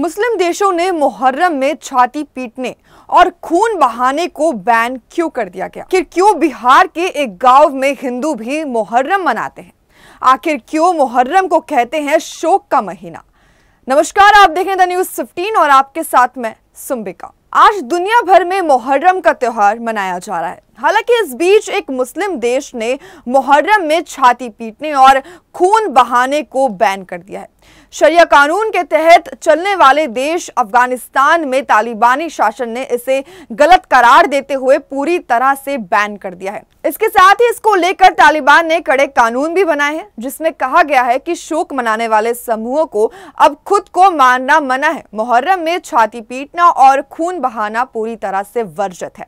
मुस्लिम देशों ने मुहर्रम में छाती पीटने और खून बहाने को बैन क्यों कर दिया गया कि क्यों बिहार के एक गांव में हिंदू भी मुहर्रम मनाते हैं आखिर क्यों मुहर्रम को कहते हैं शोक का महीना नमस्कार आप देख रहे हैं द न्यूज 15 और आपके साथ मैं सुम्बिका आज दुनिया भर में मुहर्रम का त्यौहार मनाया जा रहा है हालांकि इस बीच एक मुस्लिम देश ने मुहर्रम में छाती पीटने और खून बहाने को बैन कर दिया है शरिया कानून के तहत चलने वाले देश अफगानिस्तान में तालिबानी शासन ने इसे गलत करार देते हुए पूरी तरह से बैन कर दिया है इसके साथ ही इसको लेकर तालिबान ने कड़े कानून भी बनाए हैं जिसमें कहा गया है कि शोक मनाने वाले समूहों को अब खुद को मानना मना है मुहर्रम में छाती पीटना और खून बहाना पूरी तरह से वर्जित है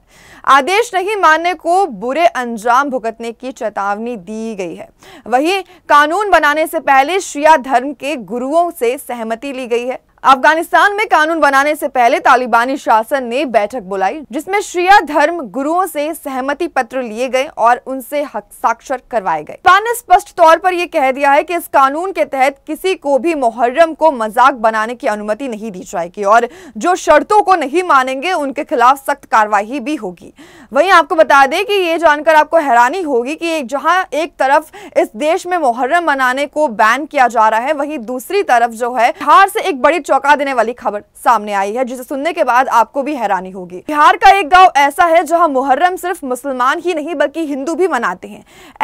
आदेश नहीं मानने को बुरे अंजाम भुगतने की चेतावनी दी गई है वही कानून कानून बनाने से पहले शिया धर्म के गुरुओं से सहमति ली गई है अफगानिस्तान में कानून बनाने से पहले तालिबानी शासन ने बैठक बुलाई जिसमें श्रिया धर्म गुरुओं से सहमति पत्र लिए गए और उनसे हस्ताक्षर करवाए गए पान ने स्पष्ट तौर पर यह कह दिया है कि इस कानून के तहत किसी को भी मुहर्रम को मजाक बनाने की अनुमति नहीं दी जाएगी और जो शर्तों को नहीं मानेंगे उनके खिलाफ सख्त कार्रवाई भी होगी वही आपको बता दें कि ये जानकर आपको हैरानी होगी की जहाँ एक तरफ इस देश में मुहर्रम मनाने को बैन किया जा रहा है वही दूसरी तरफ जो है बिहार से एक बड़ी चौंका देने वाली खबर सामने आई है जिसे सुनने के बाद आपको भी हैरानी होगी बिहार का एक गाँव ऐसा है जहाँ मुहर्रम सिर्फ मुसलमान ही नहीं बल्कि हिंदू भी मनाते हैं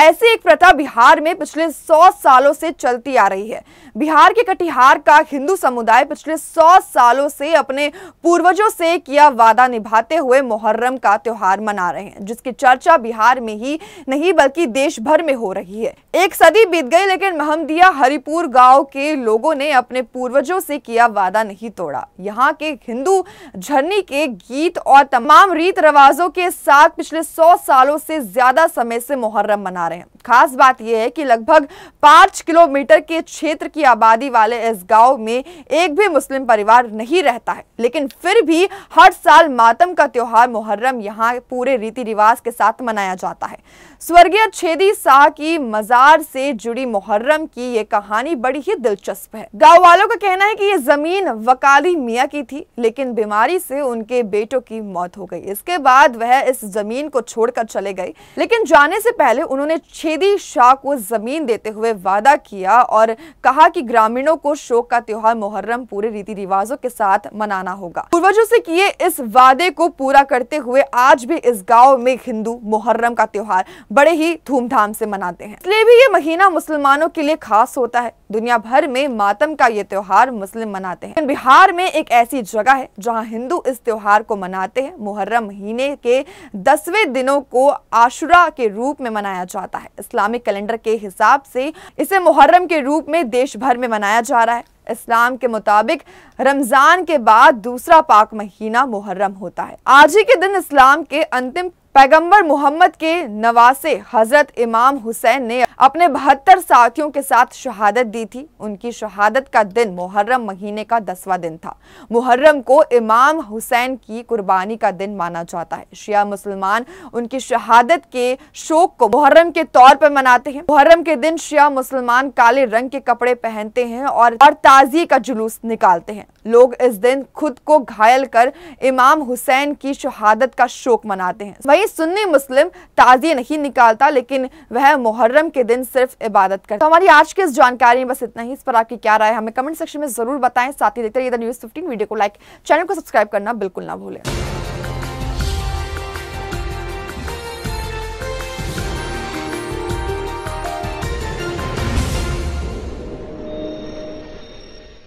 ऐसी एक प्रथा बिहार में पिछले सौ सालों से चलती आ रही है बिहार के कटिहार का हिंदू समुदाय पिछले सौ सालों से अपने पूर्वजों से किया वादा निभाते हुए मुहर्रम का त्योहार मना रहे हैं जिसकी चर्चा बिहार में ही नहीं बल्कि देश भर में हो रही है एक सदी बीत गई लेकिन महमदिया हरिपुर गांव के लोगों ने अपने पूर्वजों से किया वादा नहीं तोड़ा यहाँ के हिंदू झरनी के गीत और तमाम रीत रिवाजों के साथ पिछले सौ सालों से ज्यादा समय से मुहर्रम मना रहे हैं खास बात यह है कि लगभग पांच किलोमीटर के क्षेत्र की आबादी वाले इस गांव में एक भी मुस्लिम परिवार नहीं रहता है लेकिन फिर भी हर साल मातम का त्यौहार मुहर्रम यहाँ पूरे रीति रिवाज के साथ मनाया जाता है स्वर्गीय छेदी शाह की मजार से जुड़ी मुहर्रम की ये कहानी बड़ी ही दिलचस्प है गाँव वालों का कहना है कि ये जमीन वकाली मिया की थी लेकिन बीमारी से उनके बेटों की मौत हो गई इसके बाद वह इस जमीन को छोड़कर चले गए लेकिन जाने से पहले उन्होंने छेदी त्रिवेदी शाह को जमीन देते हुए वादा किया और कहा कि ग्रामीणों को शोक का त्योहार मुहर्रम पूरे रीति रिवाजों के साथ मनाना होगा पूर्वजों से किए इस वादे को पूरा करते हुए आज भी इस गाँव में हिंदू मुहर्रम का त्योहार बड़े ही धूमधाम से मनाते हैं इसलिए भी ये महीना मुसलमानों के लिए खास होता है दुनिया भर में मातम का ये त्योहार मुस्लिम मनाते हैं बिहार में एक ऐसी जगह है जहाँ हिंदू इस त्योहार को मनाते हैं मुहर्रम महीने के दसवें दिनों को आशुरा के रूप में मनाया जाता है इस्लामिक कैलेंडर के हिसाब से इसे मुहर्रम के रूप में देश भर में मनाया जा रहा है इस्लाम के मुताबिक रमज़ान के बाद दूसरा पाक महीना मुहर्रम होता है आज ही के दिन इस्लाम के अंतिम पैगंबर मोहम्मद के नवासे हजरत इमाम हुसैन ने अपने बहत्तर साथियों के साथ शहादत दी थी उनकी शहादत का दिन मुहर्रम महीने का दसवां दिन था मुहर्रम को इमाम हुसैन की कुर्बानी का दिन माना जाता है शिया मुसलमान उनकी शहादत के शोक को मुहर्रम के तौर पर मनाते हैं मुहर्रम के दिन शिया मुसलमान काले रंग के कपड़े पहनते हैं और, और का जुलूस निकालते हैं लोग इस दिन खुद को घायल कर इमाम हुसैन की शहादत का शोक मनाते हैं वही ये सुन्नी मुस्लिम ताजिए नहीं निकालता लेकिन वह मुहर्रम के दिन सिर्फ इबादत करता तो हमारी आज की इस जानकारी में बस इतना ही इस पर आपकी क्या राय हमें कमेंट सेक्शन में जरूर बताएं साथ ही देखते रहिए न्यूज़ फिफ्टीन वीडियो को लाइक चैनल को सब्सक्राइब करना बिल्कुल ना भूलें